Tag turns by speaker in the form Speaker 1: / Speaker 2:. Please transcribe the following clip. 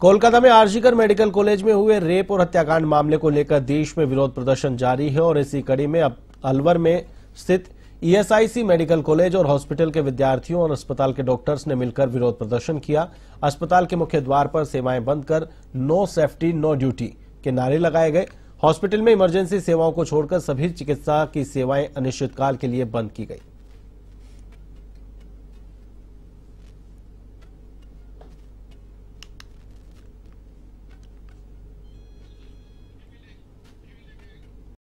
Speaker 1: कोलकाता में RG Kar medical college में हुए रेप और हत्याकांड मामले को लेकर देश में विरोध प्रदर्शन जारी है और इसी कड़ी में अब अलवर में स्थित ईएसआईसी मेडिकल कॉलेज और हॉस्पिटल के विद्यार्थियों और अस्पताल के डॉक्टर्स ने मिलकर विरोध प्रदर्शन किया अस्पताल के मुख्य द्वार पर सेवाएं बंद कर नो सेफ्टी नो ड्यूटी के नारे लगाए गए हॉस्पिटल में इमरजेंसी सेवाओं को छोड़कर सभी चिकित्सा की सेवाएं अनिश्चितकाल के लिए बंद की गई